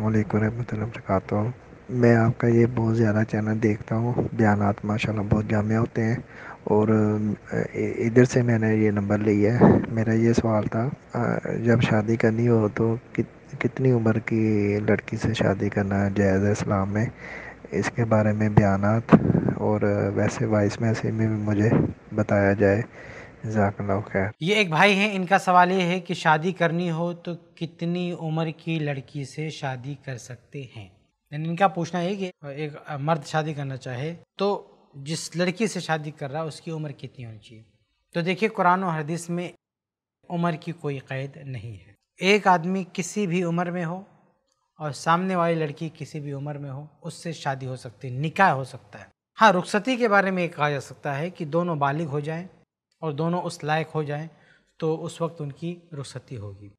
वरक मैं आपका ये बहुत ज़्यादा चैनल देखता हूँ बयानात माशाल्लाह बहुत जामे होते हैं और इधर से मैंने ये नंबर लिया है मेरा ये सवाल था जब शादी करनी हो तो कि, कितनी उम्र की लड़की से शादी करना जायज़ है इस्लाम में इसके बारे में बयानात और वैसे वाइस मैसेज में भी मुझे बताया जाए ये एक भाई हैं इनका सवाल ये है कि शादी करनी हो तो कितनी उम्र की लड़की से शादी कर सकते हैं यानी इनका पूछना है कि एक मर्द शादी करना चाहे तो जिस लड़की से शादी कर रहा है उसकी उम्र कितनी होनी चाहिए तो देखिए कुरान और हदीस में उम्र की कोई कैद नहीं है एक आदमी किसी भी उम्र में हो और सामने वाली लड़की किसी भी उम्र में हो उससे शादी हो सकती है निकाह हो सकता है हाँ रुखसती के बारे में ये कहा जा सकता है कि दोनों बालिग हो जाएं और दोनों उस लायक हो जाएं तो उस वक्त उनकी रुखसती होगी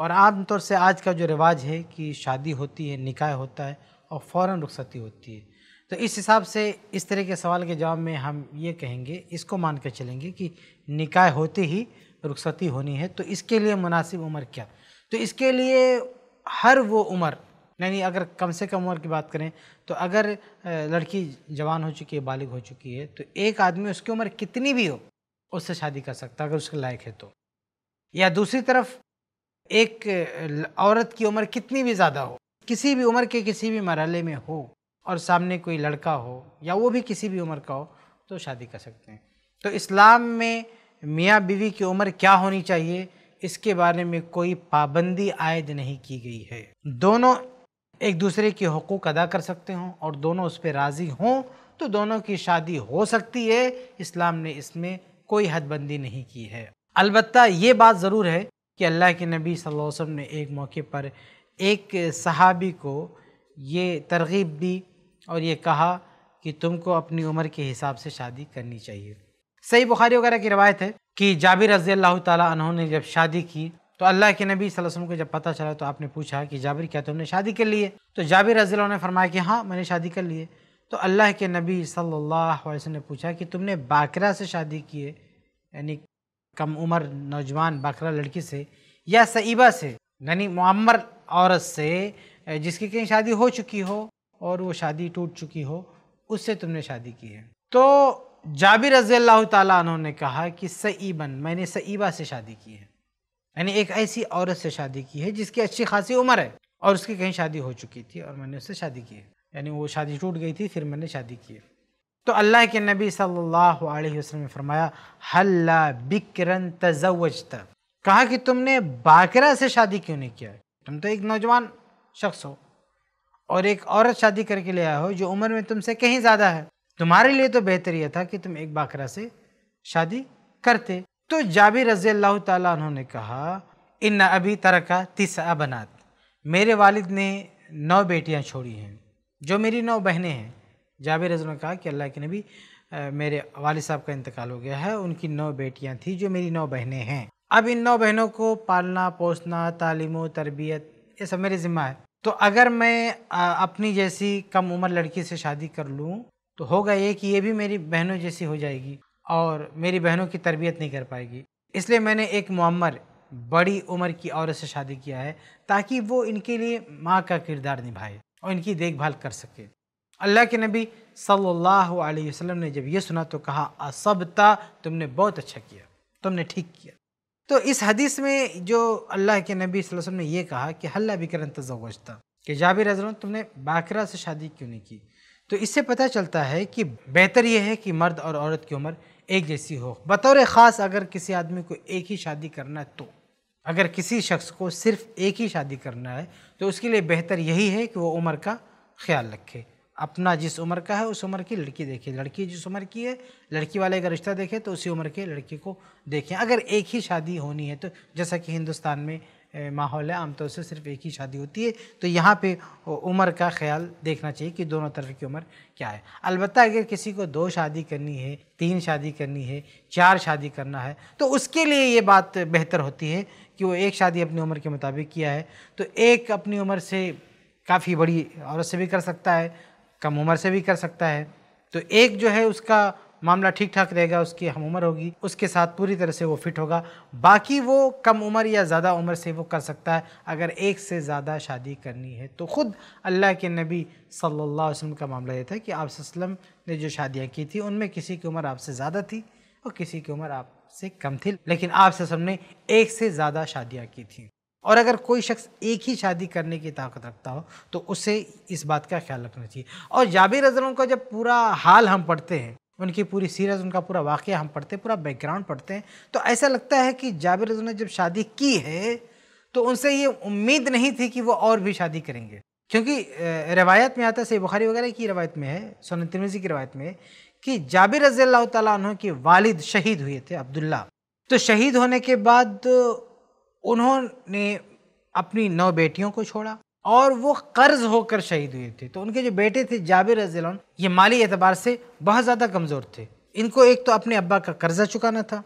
और आमतौर से आज का जो रिवाज है कि शादी होती है निकाय होता है और फ़ौर रुखसती होती है तो इस हिसाब से इस तरह के सवाल के जवाब में हम ये कहेंगे इसको मान कर चलेंगे कि निकाय होते ही रुखसती होनी है तो इसके लिए मुनासिब उम्र क्या तो इसके लिए हर वो उम्र यानी अगर कम से कम उम्र की बात करें तो अगर लड़की जवान हो चुकी है बालिग हो चुकी है तो एक आदमी उसकी उम्र कितनी भी हो उससे शादी कर सकता अगर उसके लायक है तो या दूसरी तरफ एक औरत की उम्र कितनी भी ज़्यादा हो किसी भी उम्र के किसी भी मरहले में हो और सामने कोई लड़का हो या वो भी किसी भी उम्र का हो तो शादी कर सकते हैं तो इस्लाम में मियाँ बीवी की उम्र क्या होनी चाहिए इसके बारे में कोई पाबंदी आयद नहीं की गई है दोनों एक दूसरे के हकूक़ अदा कर सकते हों और दोनों उस पर राज़ी हों तो दोनों की शादी हो सकती है इस्लाम ने इसमें कोई हदबंदी नहीं की है अलबत् ये बात ज़रूर है कि अल्लाह के नबी वसल्लम ने एक मौके पर एक सहाबी को ये तरगीब दी और ये कहा कि तुमको अपनी उम्र के हिसाब से शादी करनी चाहिए सही बुखारी वगैरह की रवायत है कि जाबिर रजी अल्लाह तह ने जब शादी की तो अल्लाह के नबी वसल्लम को जब पता चला तो आपने पूछा कि जाबिर क्या तुमने शादी कर ली है तो जाबिर रजील ने फरमाया कि हाँ मैंने शादी कर ली है तो अल्लाह के नबी सल्लल्लाहु अलैहि वसल्लम ने पूछा कि तुमने बाकरा से शादी किए यानी कम उम्र नौजवान बाकरा लड़की से या सईबा से यानी मम्मर औरत से जिसकी कहीं शादी हो चुकी हो और वो शादी टूट चुकी हो उससे तुमने शादी की है तो जाबिर रज़ी अल्लाह ने कहा कि सईबन मैंने सईबा से शादी की है यानी एक ऐसी औरत से शादी की है जिसकी अच्छी खासी उम्र है और उसकी कहीं शादी हो चुकी थी और मैंने उससे शादी की है यानी वो शादी टूट गई थी फिर मैंने शादी की तो अल्लाह के नबी सल्लल्लाहु अलैहि वसल्लम ने फरमाया हल्ला बिकरन तजवजता कहा कि तुमने बाकरा से शादी क्यों नहीं किया तुम तो एक नौजवान शख्स हो और एक औरत शादी करके ले आया हो जो उम्र में तुमसे कहीं ज़्यादा है तुम्हारे लिए तो बेहतर यह था कि तुम एक बाकरा से शादी करते तो जाबिर रजी अल्लाह तु कहा इन अभी तरका तिसा बनात मेरे वालिद ने नौ बेटियां छोड़ी हैं जो मेरी नौ बहनें हैं जावेद रजू ने कहा कि अल्लाह के नबी मेरे वाल साहब का इंतकाल हो गया है उनकी नौ बेटियाँ थी जो मेरी नौ बहनें हैं अब इन नौ बहनों को पालना पोसना तालीम तरबियत ये सब मेरे ज़िम्मा है तो अगर मैं अपनी जैसी कम उम्र लड़की से शादी कर लूँ तो होगा ये कि ये भी मेरी बहनों जैसी हो जाएगी और मेरी बहनों की तरबियत नहीं कर पाएगी इसलिए मैंने एक मम्मर बड़ी उम्र की औरत से शादी किया है ताकि वो इनके लिए माँ का किरदार निभाए और इनकी देखभाल कर सके अल्लाह के नबी सल्लल्लाहु अलैहि वसल्लम ने जब यह सुना तो कहा असबता तुमने बहुत अच्छा किया तुमने ठीक किया तो इस हदीस में जो अल्लाह के नबी वसल्लम ने यह कहा कि हल्ला करन तजवजता कि जाबिर हजरों तुमने बाकरा से शादी क्यों नहीं की तो इससे पता चलता है कि बेहतर यह है कि मर्द और औरत की उम्र एक जैसी हो बतौर ख़ास अगर किसी आदमी को एक ही शादी करना है तो अगर किसी शख्स को सिर्फ एक ही शादी करना है तो उसके लिए बेहतर यही है कि वो उम्र का ख्याल रखे अपना जिस उम्र का है उस उम्र की लड़की देखे लड़की जिस उम्र की है लड़की वाले का रिश्ता देखे तो उसी उम्र के लड़की को देखें अगर एक ही शादी होनी है तो जैसा कि हिंदुस्तान में माहौल है आमतौर से सिर्फ एक ही शादी होती है तो यहाँ पे उम्र का ख्याल देखना चाहिए कि दोनों तरफ की उम्र क्या है अलबत्त अगर किसी को दो शादी करनी है तीन शादी करनी है चार शादी करना है तो उसके लिए ये बात बेहतर होती है कि वो एक शादी अपनी उम्र के मुताबिक किया है तो एक अपनी उम्र से काफ़ी बड़ी औरत से भी कर सकता है कम उम्र से भी कर सकता है तो एक जो है उसका मामला ठीक ठाक रहेगा उसकी हम उम्र होगी उसके साथ पूरी तरह से वो फिट होगा बाकी वो कम उम्र या ज़्यादा उम्र से वो कर सकता है अगर एक से ज़्यादा शादी करनी है तो ख़ुद अल्लाह के नबी सल्लल्लाहु अलैहि वसल्लम का मामला ये था कि आप ने जो शादियाँ की थी उनमें किसी की उम्र आपसे ज़्यादा थी और किसी की उम्र आप से कम थी लेकिन आपसे सबने एक से ज़्यादा शादियाँ की थी और अगर कोई शख्स एक ही शादी करने की ताकत रखता हो तो उसे इस बात का ख्याल रखना चाहिए और जाबिर अजरों का जब पूरा हाल हम पढ़ते हैं उनकी पूरी सीरत उनका पूरा वाक़ हम पढ़ते हैं पूरा बैकग्राउंड पढ़ते हैं तो ऐसा लगता है कि जाबिर अजरों ने जब शादी की है तो उनसे ये उम्मीद नहीं थी कि वो और भी शादी करेंगे क्योंकि रवायत में आता है सही बुखारी वगैरह की रवायत में है सोन की रवायत में कि जाबिर रजी अल्लाह के वालिद शहीद हुए थे अब्दुल्ला तो शहीद होने के बाद उन्होंने अपनी नौ बेटियों को छोड़ा और वो कर्ज होकर शहीद हुए थे तो उनके जो बेटे थे जाबिर रजी ये माली एतबार से बहुत ज़्यादा कमज़ोर थे इनको एक तो अपने अब्बा का कर्जा चुकाना था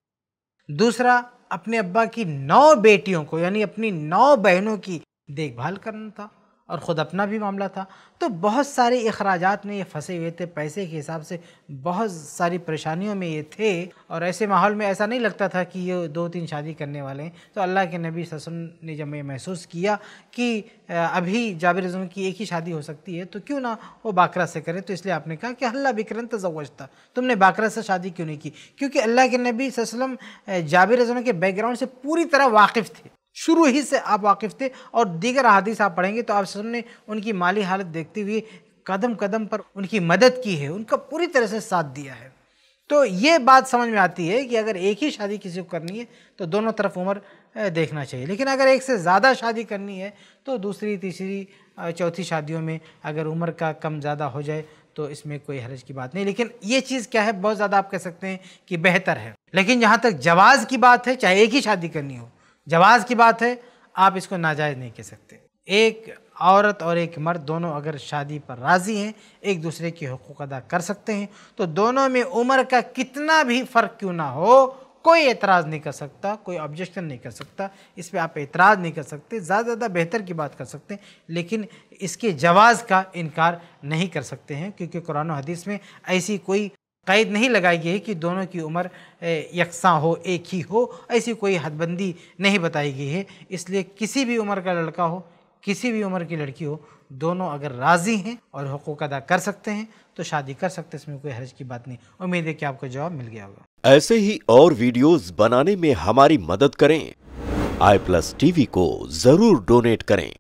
दूसरा अपने अब्बा की नौ बेटियों को यानी अपनी नौ बहनों की देखभाल करना था और ख़ुद अपना भी मामला था तो बहुत सारे अखराज में ये फंसे हुए थे पैसे के हिसाब से बहुत सारी परेशानियों में ये थे और ऐसे माहौल में ऐसा नहीं लगता था कि ये दो तीन शादी करने वाले हैं तो अल्लाह के नबी ससम ने जब ये महसूस किया कि अभी जाबिर अजम की एक ही शादी हो सकती है तो क्यों ना वो बाकरा से करें तो इसलिए आपने कहा कि अल्लाह बिकरन तजवज था तुमने बाकरा से शादी क्यों नहीं की क्योंकि अल्लाह के नबी वसम जाबिर आजम के बैकग्राउंड से पूरी तरह वाकिफ़ थे शुरू ही से आप वाकिफ थे और दीगर अदीस आप पढ़ेंगे तो आप सबने उनकी माली हालत देखते हुए कदम कदम पर उनकी मदद की है उनका पूरी तरह से साथ दिया है तो ये बात समझ में आती है कि अगर एक ही शादी किसी को करनी है तो दोनों तरफ उम्र देखना चाहिए लेकिन अगर एक से ज़्यादा शादी करनी है तो दूसरी तीसरी चौथी शादियों में अगर उम्र का कम ज़्यादा हो जाए तो इसमें कोई हरज की बात नहीं लेकिन ये चीज़ क्या है बहुत ज़्यादा आप कह सकते हैं कि बेहतर है लेकिन जहाँ तक जवाज़ की बात है चाहे एक ही शादी करनी हो जवाज़ की बात है आप इसको नाजायज़ नहीं कह सकते एक औरत और एक मर्द दोनों अगर शादी पर राज़ी हैं एक दूसरे के हकूक़ अदा कर सकते हैं तो दोनों में उम्र का कितना भी फ़र्क क्यों ना हो कोई एतराज़ नहीं कर सकता कोई ऑब्जेक्शन नहीं कर सकता इस पर आप एतराज़ नहीं कर सकते ज़्यादा ज़्यादा बेहतर की बात कर सकते हैं लेकिन इसके जवाज़ का इनकार नहीं कर सकते हैं क्योंकि कुरान हदीस में ऐसी कोई क़ैद नहीं लगाई गई है कि दोनों की उम्र यकसा हो एक ही हो ऐसी कोई हदबंदी नहीं बताई गई है इसलिए किसी भी उम्र का लड़का हो किसी भी उम्र की लड़की हो दोनों अगर राज़ी हैं और हकूक अदा कर सकते हैं तो शादी कर सकते हैं इसमें कोई हर्ज की बात नहीं उम्मीद है कि आपको जवाब मिल गया होगा ऐसे ही और वीडियोस बनाने में हमारी मदद करें आई प्लस टीवी को ज़रूर डोनेट करें